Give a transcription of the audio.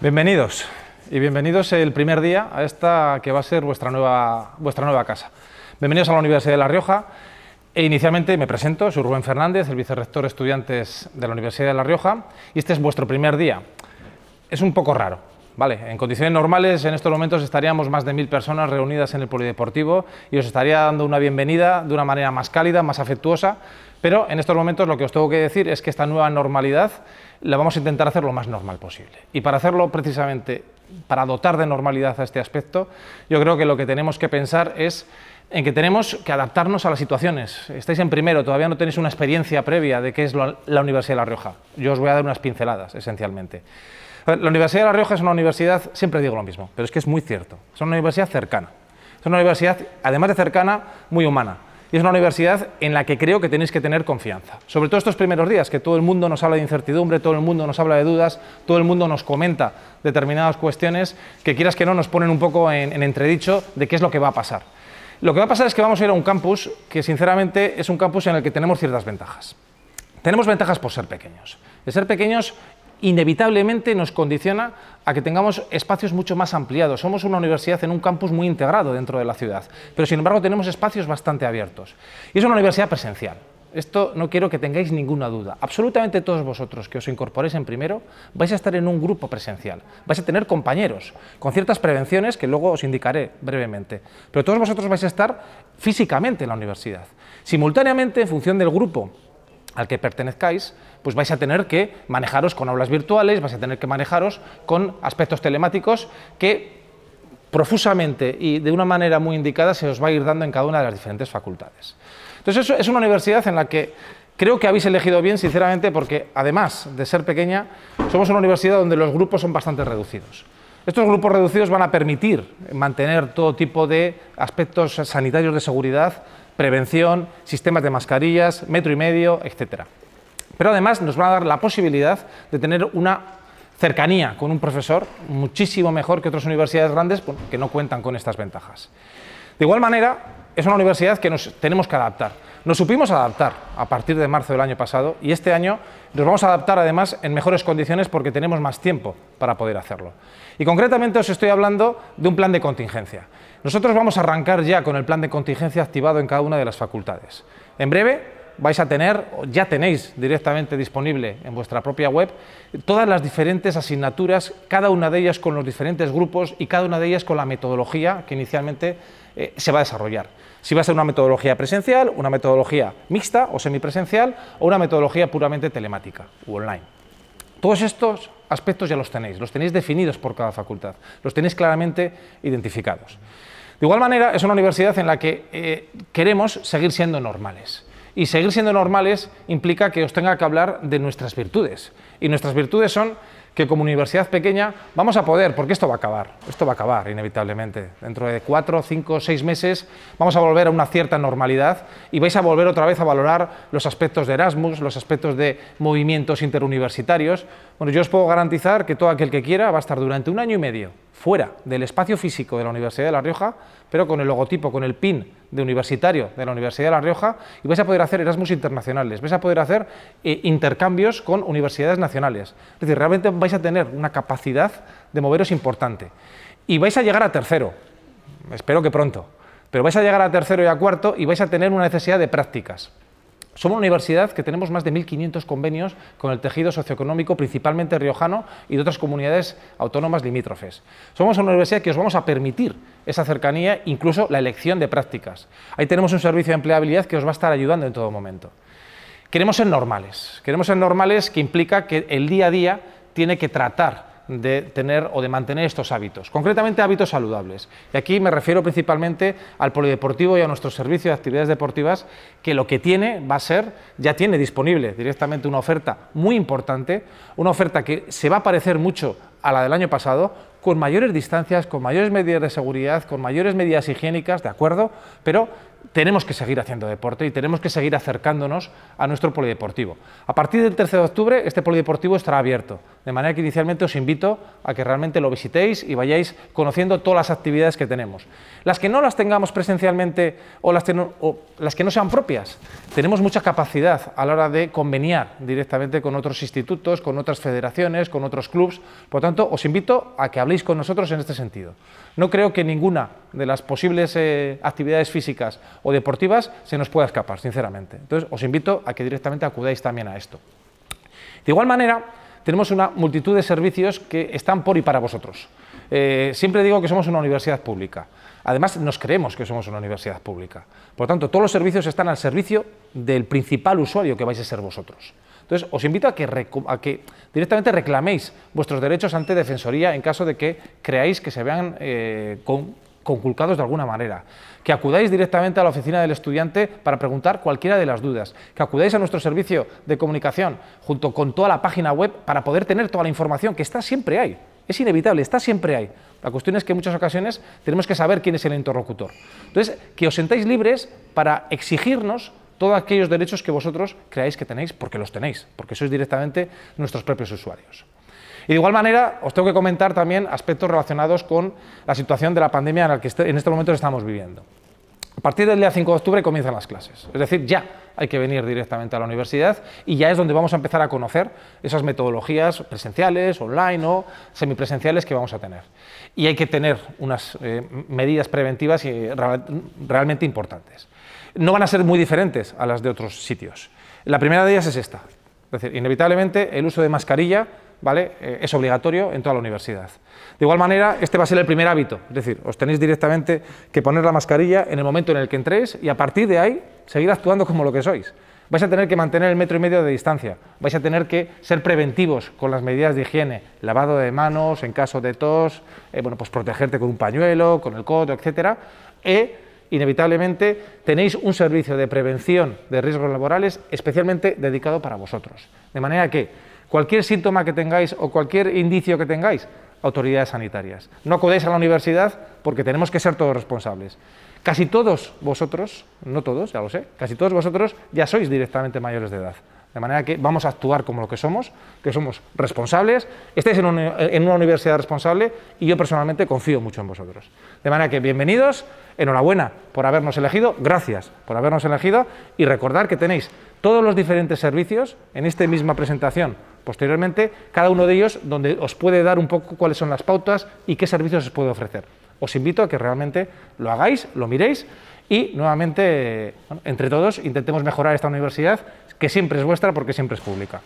Bienvenidos y bienvenidos el primer día a esta que va a ser vuestra nueva, vuestra nueva casa. Bienvenidos a la Universidad de La Rioja. E inicialmente me presento, soy Rubén Fernández, el vicerrector estudiantes de la Universidad de La Rioja, y este es vuestro primer día. Es un poco raro, Vale, en condiciones normales en estos momentos estaríamos más de mil personas reunidas en el polideportivo y os estaría dando una bienvenida de una manera más cálida, más afectuosa, pero en estos momentos lo que os tengo que decir es que esta nueva normalidad la vamos a intentar hacer lo más normal posible. Y para hacerlo precisamente, para dotar de normalidad a este aspecto, yo creo que lo que tenemos que pensar es en que tenemos que adaptarnos a las situaciones. Estáis en primero, todavía no tenéis una experiencia previa de qué es la Universidad de La Rioja. Yo os voy a dar unas pinceladas, esencialmente. la Universidad de La Rioja es una universidad, siempre digo lo mismo, pero es que es muy cierto, es una universidad cercana. Es una universidad, además de cercana, muy humana y es una universidad en la que creo que tenéis que tener confianza. Sobre todo estos primeros días, que todo el mundo nos habla de incertidumbre, todo el mundo nos habla de dudas, todo el mundo nos comenta determinadas cuestiones que quieras que no nos ponen un poco en, en entredicho de qué es lo que va a pasar. Lo que va a pasar es que vamos a ir a un campus que sinceramente es un campus en el que tenemos ciertas ventajas. Tenemos ventajas por ser pequeños. De ser pequeños inevitablemente nos condiciona a que tengamos espacios mucho más ampliados. Somos una universidad en un campus muy integrado dentro de la ciudad, pero sin embargo tenemos espacios bastante abiertos. Y es una universidad presencial. Esto no quiero que tengáis ninguna duda. Absolutamente todos vosotros que os incorporéis en primero vais a estar en un grupo presencial, vais a tener compañeros, con ciertas prevenciones que luego os indicaré brevemente. Pero todos vosotros vais a estar físicamente en la universidad. Simultáneamente, en función del grupo al que pertenezcáis, pues vais a tener que manejaros con aulas virtuales, vais a tener que manejaros con aspectos telemáticos que profusamente y de una manera muy indicada se os va a ir dando en cada una de las diferentes facultades. Entonces eso es una universidad en la que creo que habéis elegido bien, sinceramente, porque además de ser pequeña, somos una universidad donde los grupos son bastante reducidos. Estos grupos reducidos van a permitir mantener todo tipo de aspectos sanitarios de seguridad prevención, sistemas de mascarillas, metro y medio, etcétera. Pero además nos va a dar la posibilidad de tener una cercanía con un profesor muchísimo mejor que otras universidades grandes que no cuentan con estas ventajas. De igual manera, es una universidad que nos tenemos que adaptar. Nos supimos adaptar a partir de marzo del año pasado y este año nos vamos a adaptar además en mejores condiciones porque tenemos más tiempo para poder hacerlo. Y concretamente os estoy hablando de un plan de contingencia. Nosotros vamos a arrancar ya con el plan de contingencia activado en cada una de las facultades. En breve vais a tener, o ya tenéis directamente disponible en vuestra propia web, todas las diferentes asignaturas, cada una de ellas con los diferentes grupos y cada una de ellas con la metodología que inicialmente eh, se va a desarrollar. Si va a ser una metodología presencial, una metodología mixta o semipresencial o una metodología puramente telemática u online. Todos estos aspectos ya los tenéis, los tenéis definidos por cada facultad, los tenéis claramente identificados. De igual manera, es una universidad en la que eh, queremos seguir siendo normales. Y seguir siendo normales implica que os tenga que hablar de nuestras virtudes. Y nuestras virtudes son que como universidad pequeña vamos a poder, porque esto va a acabar, esto va a acabar inevitablemente. Dentro de cuatro, cinco, seis meses vamos a volver a una cierta normalidad y vais a volver otra vez a valorar los aspectos de Erasmus, los aspectos de movimientos interuniversitarios. Bueno, yo os puedo garantizar que todo aquel que quiera va a estar durante un año y medio fuera del espacio físico de la Universidad de La Rioja, pero con el logotipo, con el PIN de universitario de la Universidad de La Rioja y vais a poder hacer Erasmus internacionales, vais a poder hacer eh, intercambios con universidades nacionales. Es decir, realmente vais a tener una capacidad de moveros importante. Y vais a llegar a tercero, espero que pronto, pero vais a llegar a tercero y a cuarto y vais a tener una necesidad de prácticas. Somos una universidad que tenemos más de 1.500 convenios con el tejido socioeconómico, principalmente riojano, y de otras comunidades autónomas limítrofes. Somos una universidad que os vamos a permitir esa cercanía, incluso la elección de prácticas. Ahí tenemos un servicio de empleabilidad que os va a estar ayudando en todo momento. Queremos ser normales. Queremos ser normales que implica que el día a día tiene que tratar de tener o de mantener estos hábitos, concretamente hábitos saludables. Y aquí me refiero principalmente al polideportivo y a nuestro servicio de actividades deportivas, que lo que tiene va a ser, ya tiene disponible directamente una oferta muy importante, una oferta que se va a parecer mucho a la del año pasado, con mayores distancias, con mayores medidas de seguridad, con mayores medidas higiénicas, ¿de acuerdo? Pero tenemos que seguir haciendo deporte y tenemos que seguir acercándonos a nuestro polideportivo. A partir del 3 de octubre este polideportivo estará abierto, de manera que inicialmente os invito a que realmente lo visitéis y vayáis conociendo todas las actividades que tenemos. Las que no las tengamos presencialmente o las, que no sean propias, tenemos mucha capacidad a la hora de conveniar directamente con otros institutos, con otras federaciones, con otros clubs. Por tanto, os invito a que habléis con nosotros en este sentido. No creo que ninguna de las posibles eh, actividades físicas o deportivas se nos pueda escapar, sinceramente. Entonces, os invito a que directamente acudáis también a esto. De igual manera, tenemos una multitud de servicios que están por y para vosotros. Eh, siempre digo que somos una universidad pública. Además, nos creemos que somos una universidad pública. Por lo tanto, todos los servicios están al servicio del principal usuario que vais a ser vosotros. Entonces, os invito a que, directamente reclaméis vuestros derechos ante Defensoría en caso de que creáis que se vean eh, con conculcados de alguna manera, que acudáis directamente a la oficina del estudiante para preguntar cualquiera de las dudas, que acudáis a nuestro servicio de comunicación junto con toda la página web para poder tener toda la información que está siempre ahí, Es inevitable, está siempre ahí. La cuestión es que en muchas ocasiones tenemos que saber quién es el interlocutor. Entonces, que os sentáis libres para exigirnos todos aquellos derechos que vosotros creáis que tenéis, porque los tenéis, porque sois directamente nuestros propios usuarios. Y de igual manera, os tengo que comentar también aspectos relacionados con la situación de la pandemia en la que este, en este momento estamos viviendo. A partir del día 5 de octubre comienzan las clases, es decir, ya hay que venir directamente a la universidad y ya es donde vamos a empezar a conocer esas metodologías presenciales, online o semipresenciales que vamos a tener. Y hay que tener unas eh, medidas preventivas realmente importantes. No van a ser muy diferentes a las de otros sitios. La primera de ellas es esta, es decir, inevitablemente el uso de mascarilla eh, es obligatorio en toda la universidad. De igual manera, este va a ser el primer hábito, es decir, os tenéis directamente que poner la mascarilla en el momento en el que entréis y a partir de ahí seguir actuando como lo que sois. Vais a tener que mantener el metro y medio de distancia, vais a tener que ser preventivos con las medidas de higiene, lavado de manos, en caso de tos, eh, bueno, pues protegerte con un pañuelo, con el codo, etc. e inevitablemente tenéis un servicio de prevención de riesgos laborales especialmente dedicado para vosotros. De manera que Cualquier síntoma que tengáis o cualquier indicio que tengáis, autoridades sanitarias. No acudáis a la universidad porque tenemos que ser todos responsables. Casi todos vosotros, no todos, ya lo sé, casi todos vosotros ya sois directamente mayores de edad. De manera que vamos a actuar como lo que somos, que somos responsables. Estáis en, en, una universidad responsable y yo personalmente confío mucho en vosotros. De manera que bienvenidos, enhorabuena por habernos elegido, gracias por habernos elegido y recordar que tenéis todos los diferentes servicios en esta misma presentación posteriormente, cada uno de ellos donde os puede dar un poco cuáles son las pautas y qué servicios os puede ofrecer os invito a que realmente lo hagáis, lo miréis y nuevamente, entre todos, intentemos mejorar esta universidad que siempre es vuestra porque siempre es pública.